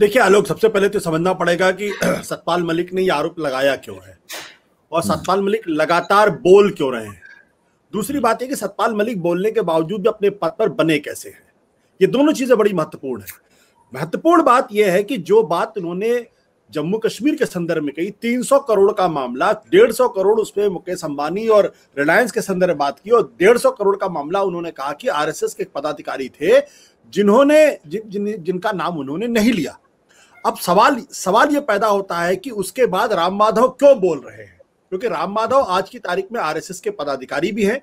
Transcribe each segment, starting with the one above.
देखिए आलोक सबसे पहले तो समझना पड़ेगा कि सतपाल मलिक ने यह आरोप लगाया क्यों है और हम्म। सतपाल मलिक लगातार बोल क्यों रहे हैं दूसरी बात यह कि सतपाल मलिक बोलने के बावजूद भी अपने पद पर बने कैसे हैं ये दोनों चीजें बड़ी महत्वपूर्ण है महत्वपूर्ण बात यह है कि जो बात उन्होंने जम्मू कश्मीर के संदर्भ में कही 300 करोड़ का मामला 150 करोड़ उसमें मुकेश अंबानी और रिलायंस के संदर्भ में बात की और 150 करोड़ का मामला उन्होंने कहा कि आरएसएस के पदाधिकारी थे जिन्होंने जिन, जिन, जिनका नाम उन्होंने नहीं लिया अब सवाल सवाल ये पैदा होता है कि उसके बाद राम माधव क्यों बोल रहे हैं क्योंकि राम माधव आज की तारीख में आरएसएस के पदाधिकारी भी हैं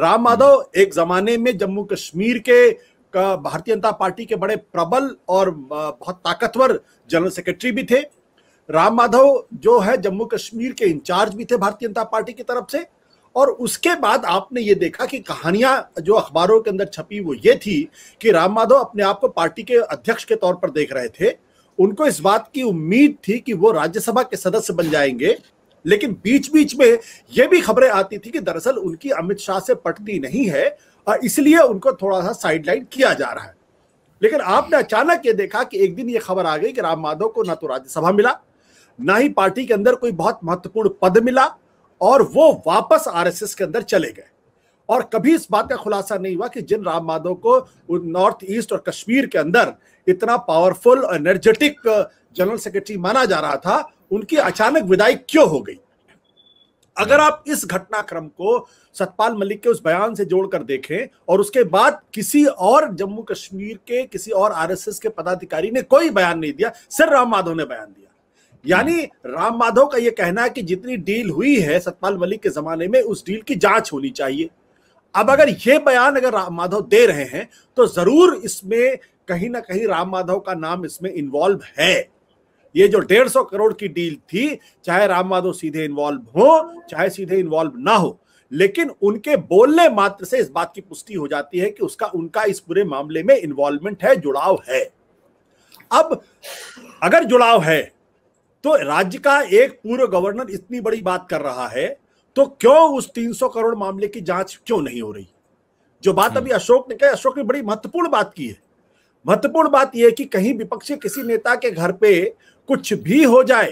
राम हम्म। माधव एक जमाने में जम्मू कश्मीर के भारतीय जनता पार्टी के बड़े प्रबल और बहुत ताकतवर जनरल सेक्रेटरी भी थे राम माधव जो है जम्मू कश्मीर के इंचार्ज भी थे भारतीय जनता पार्टी की तरफ से और उसके बाद आपने ये देखा कि कहानियां जो अखबारों के अंदर छपी वो ये थी कि राम माधव अपने आप को पार्टी के अध्यक्ष के तौर पर देख रहे थे उनको इस बात की उम्मीद थी कि वो राज्यसभा के सदस्य बन जाएंगे लेकिन बीच बीच में यह भी खबरें आती थी कि दरअसल उनकी अमित शाह से पटती नहीं है और इसलिए उनको थोड़ा सा साइडलाइन किया जा रहा है लेकिन आपने अचानक ये देखा कि एक दिन ये खबर आ गई कि राम माधव को ना तो राज्यसभा मिला ना ही पार्टी के अंदर कोई बहुत महत्वपूर्ण पद मिला और वो वापस आरएसएस के अंदर चले गए और कभी इस बात का खुलासा नहीं हुआ कि जिन राम माधव को नॉर्थ ईस्ट और कश्मीर के अंदर इतना पावरफुल एनर्जेटिक जनरल सेक्रेटरी माना जा रहा था उनकी अचानक विदाई क्यों हो गई अगर आप इस घटनाक्रम को सतपाल मलिक के उस बयान से जोड़कर देखें और उसके बाद किसी और जम्मू कश्मीर के किसी और आरएसएस के पदाधिकारी ने कोई बयान नहीं दिया सिर्फ राम माधव ने बयान दिया यानी राम माधव का यह कहना है कि जितनी डील हुई है सतपाल मलिक के जमाने में उस डील की जांच होनी चाहिए अब अगर ये बयान अगर राम माधव दे रहे हैं तो जरूर इसमें कहीं ना कहीं राम माधव का नाम इसमें इन्वॉल्व है ये जो डेढ़ सौ करोड़ की डील थी चाहे राम माधव सीधे इन्वॉल्व हो चाहे सीधे इन्वॉल्व ना हो लेकिन उनके बोलने मात्र से इस बात की पुष्टि हो जाती है कि उसका उनका इस पूरे मामले में इन्वॉल्वमेंट है जुड़ाव है अब अगर जुड़ाव है तो राज्य का एक पूर्व गवर्नर इतनी बड़ी बात कर रहा है तो क्यों उस 300 करोड़ मामले की जांच क्यों नहीं हो रही जो बात हम्म। अभी अशोक ने कही अशोक ने बड़ी महत्वपूर्ण बात की है महत्वपूर्ण बात यह है कि कहीं विपक्षी किसी नेता के घर पे कुछ भी हो जाए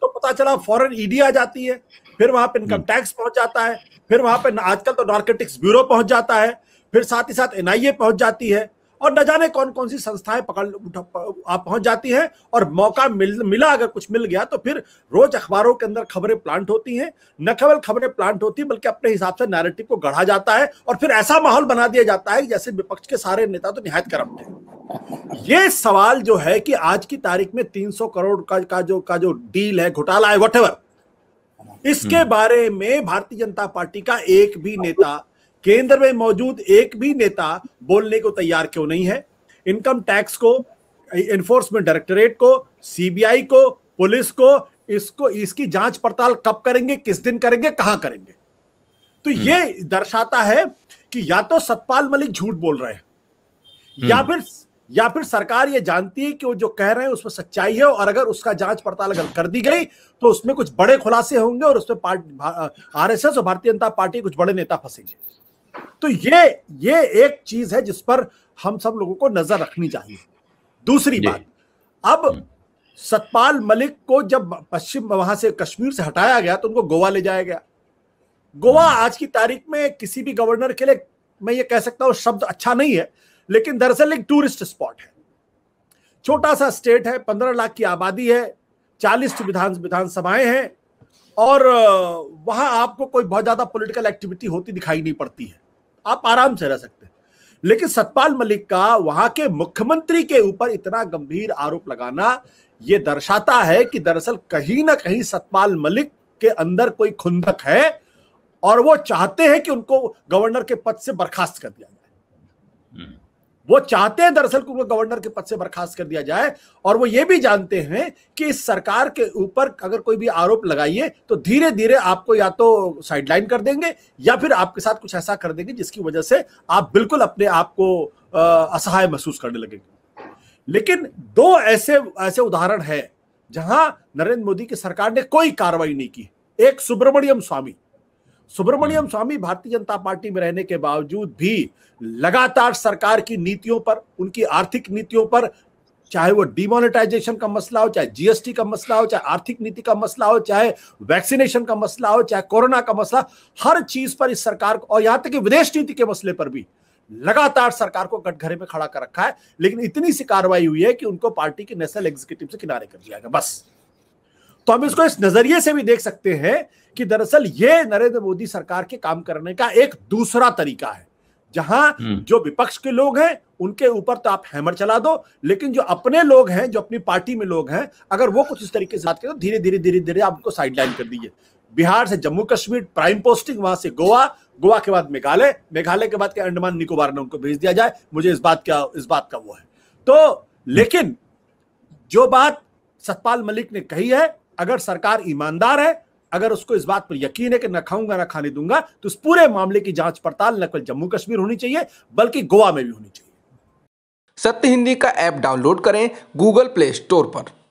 तो पता चला फॉरन ईडी आ जाती है फिर वहां पर इनकम हम्म। टैक्स पहुंच जाता है फिर वहां पर आजकल तो नार्कोटिक्स ब्यूरो पहुंच जाता है फिर साथ ही साथ एनआईए पहुंच जाती है और न जाने कौन कौन सी संस्थाएं पकड़ आप पहुंच जाती हैं और मौका मिल मिला अगर कुछ मिल गया तो फिर रोज अखबारों के अंदर खबरें प्लांट होती हैं न केवल खबरें प्लांट होती बल्कि अपने हिसाब से नैरेटिव को गढ़ा जाता है और फिर ऐसा माहौल बना दिया जाता है जैसे विपक्ष के सारे नेता तो निहायत करप्ट हैं ये सवाल जो है कि आज की तारीख में 300 करोड़ का, का जो का जो डील है घोटाला है वट इसके हम्म। बारे में भारतीय जनता पार्टी का एक भी नेता केंद्र में मौजूद एक भी नेता बोलने को तैयार क्यों नहीं है इनकम टैक्स को एनफोर्समेंट डायरेक्टरेट को सीबीआई को पुलिस को इसको इसकी जांच पड़ताल कब करेंगे किस दिन करेंगे कहां करेंगे तो हम्म। यह दर्शाता है कि या तो सतपाल मलिक झूठ बोल रहे हैं या हम्म। फिर या फिर सरकार ये जानती है कि वो जो कह रहे हैं उसमें सच्चाई है और अगर उसका जांच पड़ताल अगर कर दी गई तो उसमें कुछ बड़े खुलासे होंगे और उसमें आरएसएस और भारतीय जनता पार्टी कुछ बड़े नेता फंसेंगे तो ये ये एक चीज है जिस पर हम सब लोगों को नजर रखनी चाहिए दूसरी बात अब हम्म। सतपाल मलिक को जब पश्चिम वहां से कश्मीर से हटाया गया तो उनको गोवा ले जाया गया गोवा हम्म। आज की तारीख में किसी भी गवर्नर के लिए मैं ये कह सकता हूं शब्द अच्छा नहीं है लेकिन दरअसल एक टूरिस्ट स्पॉट है छोटा सा स्टेट है पंद्रह लाख की आबादी है चालीस विधान विधानसभाएं हैं और वहां आपको कोई बहुत ज्यादा पॉलिटिकल एक्टिविटी होती दिखाई नहीं पड़ती है आप आराम से रह सकते हैं लेकिन सतपाल मलिक का वहां के मुख्यमंत्री के ऊपर इतना गंभीर आरोप लगाना यह दर्शाता है कि दरअसल कहीं ना कहीं सतपाल मलिक के अंदर कोई खुंदक है और वो चाहते हैं कि उनको गवर्नर के पद से बर्खास्त कर दिया जाए वो चाहते हैं दरअसल उनको गवर्नर के पद से बर्खास्त कर दिया जाए और वो ये भी जानते हैं कि इस सरकार के ऊपर अगर कोई भी आरोप लगाइए तो धीरे धीरे आपको या तो साइडलाइन कर देंगे या फिर आपके साथ कुछ ऐसा कर देंगे जिसकी वजह से आप बिल्कुल अपने आप को असहाय महसूस करने लगेंगे लेकिन दो ऐसे ऐसे उदाहरण है जहां नरेंद्र मोदी की सरकार ने कोई कार्रवाई नहीं की एक सुब्रमण्यम स्वामी सुब्रमण्यम स्वामी भारतीय जनता पार्टी में रहने के बावजूद भी लगातार सरकार की नीतियों पर उनकी आर्थिक नीतियों पर चाहे वो डिमोनेटाइजेशन का मसला हो चाहे जीएसटी का मसला हो चाहे आर्थिक नीति का मसला हो चाहे वैक्सीनेशन का मसला हो चाहे कोरोना का मसला हर चीज पर इस सरकार को और यहां तक कि विदेश नीति के मसले पर भी लगातार सरकार को कटघरे में खड़ा कर रखा है लेकिन इतनी सी कार्रवाई हुई है कि उनको पार्टी के नेशनल एग्जीक्यूटिव से किनारे कर दिया गया बस तो हम इसको इस नजरिए से भी देख सकते हैं कि दरअसल ये नरेंद्र मोदी सरकार के काम करने का एक दूसरा तरीका है जहां हम्म। जो विपक्ष के लोग हैं उनके ऊपर तो आप हैमर चला दो लेकिन जो अपने लोग हैं जो अपनी पार्टी में लोग हैं अगर वो कुछ इस तरीके से बात करें तो धीरे धीरे धीरे धीरे आप उनको साइडलाइन कर दीजिए बिहार से जम्मू कश्मीर प्राइम पोस्टिंग वहां से गोवा गोवा के बाद मेघालय मेघालय के बाद के अंडमान निकोबार ने उनको भेज दिया जाए मुझे इस बात का इस बात का वो है तो लेकिन जो बात सतपाल मलिक ने कही है अगर सरकार ईमानदार है अगर उसको इस बात पर यकीन है कि न खाऊंगा न खाने दूंगा तो इस पूरे मामले की जांच पड़ताल न केवल जम्मू कश्मीर होनी चाहिए बल्कि गोवा में भी होनी चाहिए सत्य हिंदी का ऐप डाउनलोड करें गूगल प्ले स्टोर पर